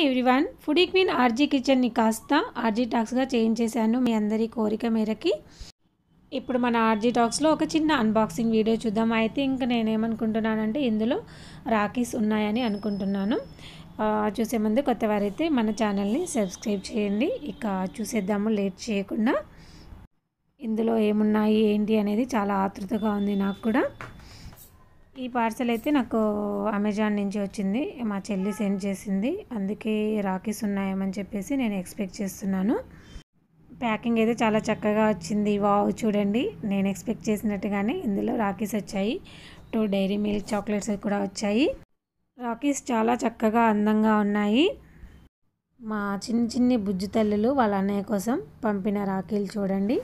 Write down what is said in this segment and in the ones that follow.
hi everyone foodie queen RG కిచెన్ని కాస్త RG టాక్స్గా చేశాను మీ అందరి కోరిక మేరకి ఇప్పుడు మన ఆర్జీ టాక్స్లో ఒక చిన్న అన్బాక్సింగ్ వీడియో చూద్దాం అయితే ఇంకా నేనేమనుకుంటున్నానంటే ఇందులో రాఖీస్ ఉన్నాయని అనుకుంటున్నాను చూసే ముందు కొత్త వారైతే మన ఛానల్ని సబ్స్క్రైబ్ చేయండి ఇక చూసేద్దాము లేట్ చేయకుండా ఇందులో ఏమున్నాయి ఏంటి అనేది చాలా ఆతృతగా ఉంది నాకు కూడా ఈ పార్సల్ అయితే నాకు అమెజాన్ నుంచి వచ్చింది మా చెల్లి సెండ్ చేసింది అందుకే రాఖీస్ ఉన్నాయేమని చెప్పేసి నేను ఎక్స్పెక్ట్ చేస్తున్నాను ప్యాకింగ్ అయితే చాలా చక్కగా వచ్చింది వావ్ చూడండి నేను ఎక్స్పెక్ట్ చేసినట్టుగానే ఇందులో రాఖీస్ వచ్చాయి టూ డైరీ మిల్క్ చాక్లెట్స్ కూడా వచ్చాయి రాఖీస్ చాలా చక్కగా అందంగా ఉన్నాయి మా చిన్ని చిన్ని బుజ్జు తల్లులు వాళ్ళ అన్నయ్య కోసం పంపిన రాఖీలు చూడండి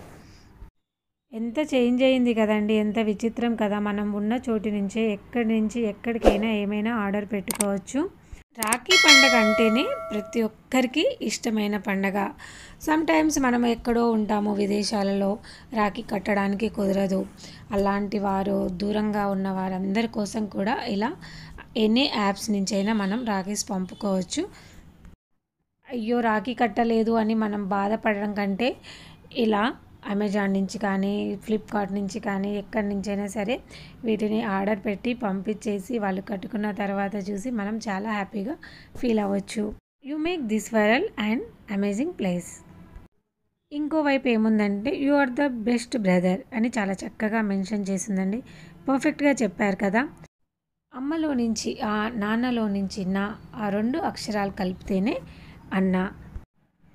ఎంత చేంజ్ అయింది కదండి ఎంత విచిత్రం కదా మనం ఉన్న చోటు నుంచే ఎక్కడి నుంచి ఎక్కడికైనా ఏమైనా ఆర్డర్ పెట్టుకోవచ్చు రాఖీ పండగ అంటేనే ప్రతి ఒక్కరికి ఇష్టమైన పండగ సమ్టైమ్స్ మనం ఎక్కడో ఉంటాము విదేశాలలో రాఖీ కట్టడానికి కుదరదు అలాంటి వారు దూరంగా ఉన్న వారందరి కోసం కూడా ఇలా ఎన్ని యాప్స్ నుంచైనా మనం రాఖీస్ పంపుకోవచ్చు అయ్యో రాఖీ కట్టలేదు అని మనం బాధపడడం కంటే ఇలా అమెజాన్ నుంచి కానీ ఫ్లిప్కార్ట్ నుంచి కానీ ఎక్కడి నుంచైనా సరే వీటిని ఆర్డర్ పెట్టి పంపించేసి వాళ్ళు కట్టుకున్న తర్వాత చూసి మనం చాలా హ్యాపీగా ఫీల్ అవ్వచ్చు you make this viral and amazing place ఇంకోవైపు ఏముందంటే you are the best brother అని చాలా చక్కగా మెన్షన్ చేసిందండి పర్ఫెక్ట్గా చెప్పారు కదా అమ్మలో నుంచి ఆ నాన్నలో నుంచి నా ఆ రెండు అక్షరాలు కలిపితేనే అన్నా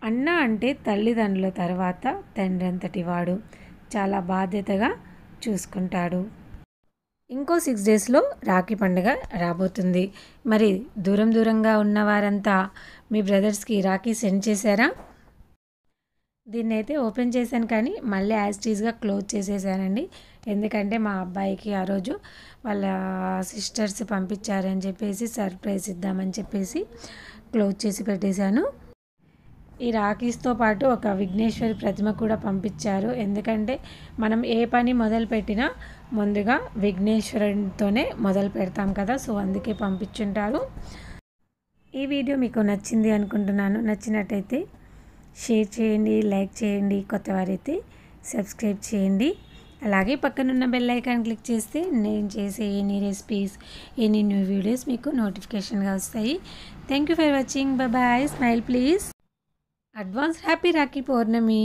అన్న అంటే తల్లిదండ్రుల తర్వాత తండ్రి అంతటి వాడు చాలా బాధ్యతగా చూసుకుంటాడు ఇంకో సిక్స్ డేస్లో రాఖీ పండుగ రాబోతుంది మరి దూరం దూరంగా ఉన్న వారంతా మీ బ్రదర్స్కి రాఖీ సెండ్ చేశారా దీన్ని అయితే ఓపెన్ చేశాను కానీ మళ్ళీ యాజ్టీజ్గా క్లోజ్ చేసేసానండి ఎందుకంటే మా అబ్బాయికి ఆ రోజు వాళ్ళ సిస్టర్స్ పంపించారని చెప్పేసి సర్ప్రైజ్ ఇద్దామని చెప్పేసి క్లోజ్ చేసి పెట్టేశాను ఈ రాఖీస్తో పాటు ఒక విఘ్నేశ్వరి ప్రతిమ కూడా పంపించారు ఎందుకంటే మనం ఏ పని మొదలు పెట్టినా ముందుగా విఘ్నేశ్వరుడితోనే మొదలు పెడతాం కదా సో అందుకే పంపించుంటారు ఈ వీడియో మీకు నచ్చింది అనుకుంటున్నాను నచ్చినట్టయితే షేర్ చేయండి లైక్ చేయండి కొత్త వారైతే సబ్స్క్రైబ్ చేయండి అలాగే పక్కనున్న బెల్ ఐకాన్ క్లిక్ చేస్తే నేను చేసే any recipes any new videos మీకు నోటిఫికేషన్గా వస్తాయి thank you for watching bye smile please advance happy Rakhi Pournami